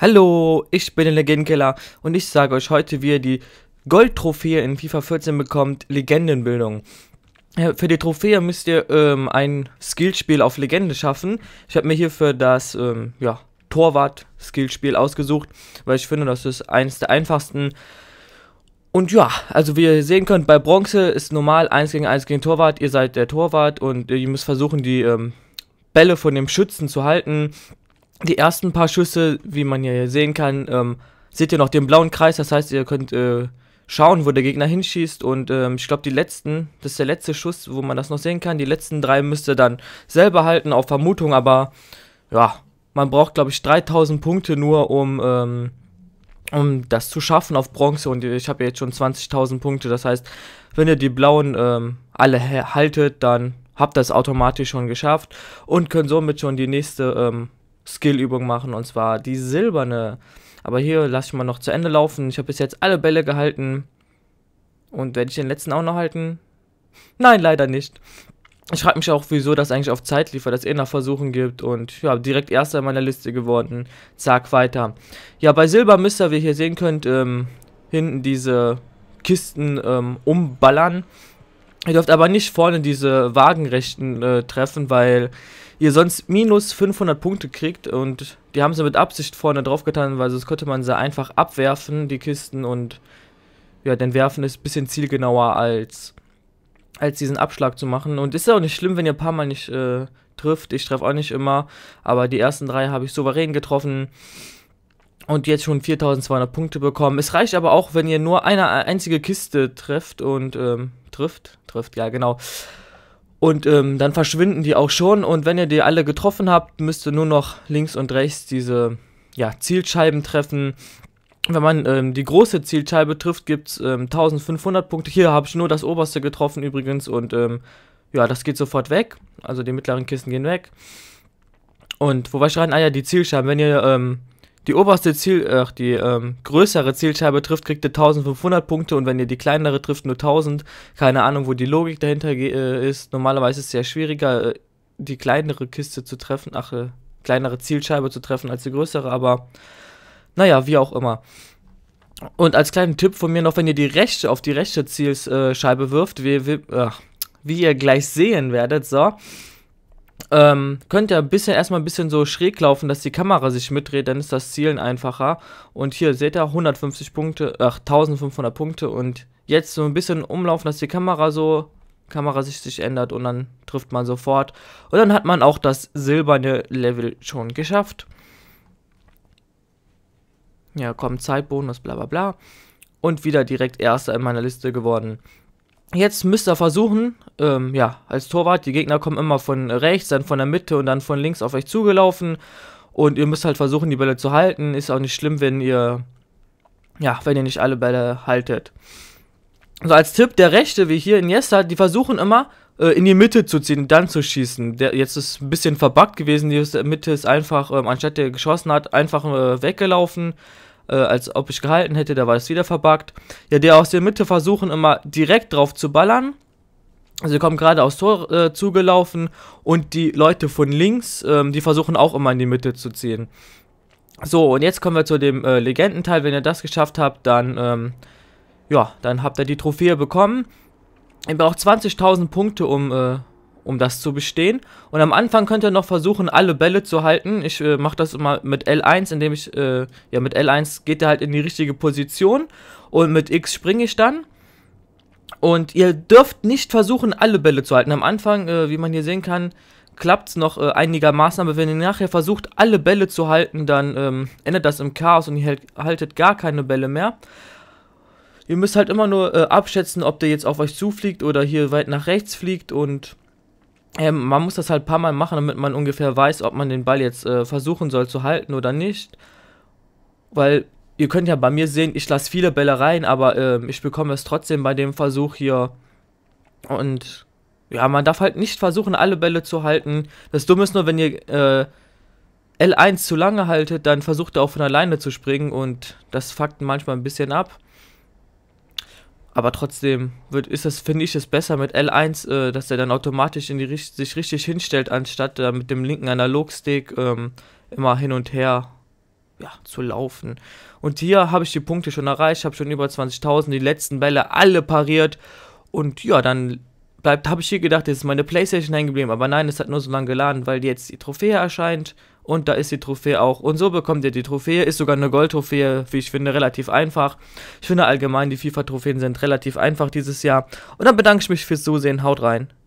Hallo, ich bin der Legendenkiller und ich sage euch heute, wie ihr die Goldtrophäe in FIFA 14 bekommt, Legendenbildung. Für die Trophäe müsst ihr ähm, ein Skillspiel auf Legende schaffen. Ich habe mir hierfür das ähm, ja, Torwart-Skillspiel ausgesucht, weil ich finde, das ist eines der einfachsten. Und ja, also wie ihr sehen könnt, bei Bronze ist normal 1 gegen 1 gegen Torwart. Ihr seid der Torwart und äh, ihr müsst versuchen, die ähm, Bälle von dem Schützen zu halten die ersten paar Schüsse, wie man hier sehen kann, ähm, seht ihr noch den blauen Kreis, das heißt, ihr könnt äh, schauen, wo der Gegner hinschießt und ähm, ich glaube, die letzten, das ist der letzte Schuss, wo man das noch sehen kann, die letzten drei müsst ihr dann selber halten, auf Vermutung, aber ja, man braucht, glaube ich, 3000 Punkte nur, um, ähm, um das zu schaffen auf Bronze und ich habe jetzt schon 20.000 Punkte, das heißt, wenn ihr die blauen ähm, alle haltet, dann habt ihr es automatisch schon geschafft und könnt somit schon die nächste ähm, Skillübung machen und zwar die silberne. Aber hier lasse ich mal noch zu Ende laufen. Ich habe bis jetzt alle Bälle gehalten. Und werde ich den letzten auch noch halten? Nein, leider nicht. Ich frage mich auch, wieso das eigentlich auf Zeit liefert, dass es eh nach Versuchen gibt und ja, direkt erster in meiner Liste geworden. Zack, weiter. Ja, bei Silber müsst ihr, wie ihr hier sehen könnt, ähm, hinten diese Kisten ähm, umballern. Ihr dürft aber nicht vorne diese Wagenrechten äh, treffen, weil ihr sonst minus 500 Punkte kriegt und die haben sie mit Absicht vorne drauf getan, weil sonst könnte man sie einfach abwerfen, die Kisten und ja, denn werfen ist ein bisschen zielgenauer als als diesen Abschlag zu machen und ist auch nicht schlimm, wenn ihr ein paar mal nicht äh, trifft. Ich treffe auch nicht immer, aber die ersten drei habe ich souverän getroffen und jetzt schon 4200 Punkte bekommen. Es reicht aber auch, wenn ihr nur eine einzige Kiste trefft und ähm, trifft, trifft, ja genau. Und ähm, dann verschwinden die auch schon. Und wenn ihr die alle getroffen habt, müsst ihr nur noch links und rechts diese ja, Zielscheiben treffen. Wenn man ähm, die große Zielscheibe trifft, gibt es ähm, 1500 Punkte. Hier habe ich nur das oberste getroffen übrigens. Und ähm, ja, das geht sofort weg. Also die mittleren Kisten gehen weg. Und wo war ich rein? Ah ja, die Zielscheiben. Wenn ihr ähm, die oberste Ziel, ach, die ähm, größere Zielscheibe trifft, kriegt ihr 1500 Punkte und wenn ihr die kleinere trifft, nur 1000. Keine Ahnung, wo die Logik dahinter äh, ist. Normalerweise ist es ja schwieriger, äh, die kleinere Kiste zu treffen, ach, äh, kleinere Zielscheibe zu treffen als die größere, aber naja, wie auch immer. Und als kleinen Tipp von mir noch, wenn ihr die rechte auf die rechte Zielscheibe äh, wirft, wie, wie, wie ihr gleich sehen werdet, so, ähm, könnt ihr ein bisschen erstmal ein bisschen so schräg laufen, dass die Kamera sich mitdreht, dann ist das Zielen einfacher. Und hier seht ihr 150 Punkte, ach 1500 Punkte und jetzt so ein bisschen umlaufen, dass die Kamera so Kamera sich, sich ändert und dann trifft man sofort. Und dann hat man auch das silberne Level schon geschafft. Ja, kommt Zeitbonus, bla bla bla. Und wieder direkt erster in meiner Liste geworden. Jetzt müsst ihr versuchen, ähm, ja, als Torwart, die Gegner kommen immer von rechts, dann von der Mitte und dann von links auf euch zugelaufen. Und ihr müsst halt versuchen, die Bälle zu halten. Ist auch nicht schlimm, wenn ihr, ja, wenn ihr nicht alle Bälle haltet. So, als Tipp, der Rechte, wie hier in Iniesta, die versuchen immer, äh, in die Mitte zu ziehen und dann zu schießen. Der, jetzt ist ein bisschen verbuggt gewesen, die Mitte ist einfach, ähm, anstatt der geschossen hat, einfach äh, weggelaufen äh, als ob ich gehalten hätte, da war es wieder verbuggt. Ja, der aus der Mitte versuchen immer direkt drauf zu ballern. Also die kommen gerade aufs Tor äh, zugelaufen und die Leute von links, ähm, die versuchen auch immer in die Mitte zu ziehen. So, und jetzt kommen wir zu dem äh, Legendenteil. Wenn ihr das geschafft habt, dann, ähm, ja, dann habt ihr die Trophäe bekommen. Ihr braucht 20.000 Punkte, um äh, um das zu bestehen. Und am Anfang könnt ihr noch versuchen, alle Bälle zu halten. Ich äh, mache das immer mit L1, indem ich, äh, ja, mit L1 geht ihr halt in die richtige Position und mit X springe ich dann. Und ihr dürft nicht versuchen, alle Bälle zu halten. Am Anfang, äh, wie man hier sehen kann, klappt es noch äh, einigermaßen, aber wenn ihr nachher versucht, alle Bälle zu halten, dann ähm, endet das im Chaos und ihr halt, haltet gar keine Bälle mehr. Ihr müsst halt immer nur äh, abschätzen, ob der jetzt auf euch zufliegt oder hier weit nach rechts fliegt und ähm, man muss das halt ein paar Mal machen, damit man ungefähr weiß, ob man den Ball jetzt äh, versuchen soll zu halten oder nicht. Weil ihr könnt ja bei mir sehen, ich lasse viele Bälle rein, aber äh, ich bekomme es trotzdem bei dem Versuch hier. Und ja, man darf halt nicht versuchen, alle Bälle zu halten. Das Dumme ist nur, wenn ihr äh, L1 zu lange haltet, dann versucht ihr auch von alleine zu springen und das fuckt manchmal ein bisschen ab. Aber trotzdem wird, ist das, finde ich, es besser mit L1, äh, dass er dann automatisch in die sich richtig hinstellt, anstatt äh, mit dem linken Analogstick ähm, immer hin und her ja, zu laufen. Und hier habe ich die Punkte schon erreicht, habe schon über 20.000, die letzten Bälle alle pariert. Und ja, dann bleibt, habe ich hier gedacht, jetzt ist meine Playstation hängen Aber nein, es hat nur so lange geladen, weil jetzt die Trophäe erscheint und da ist die Trophäe auch. Und so bekommt ihr die Trophäe, ist sogar eine Goldtrophäe, wie ich finde, relativ einfach. Ich finde allgemein, die FIFA-Trophäen sind relativ einfach dieses Jahr. Und dann bedanke ich mich fürs Zusehen, haut rein.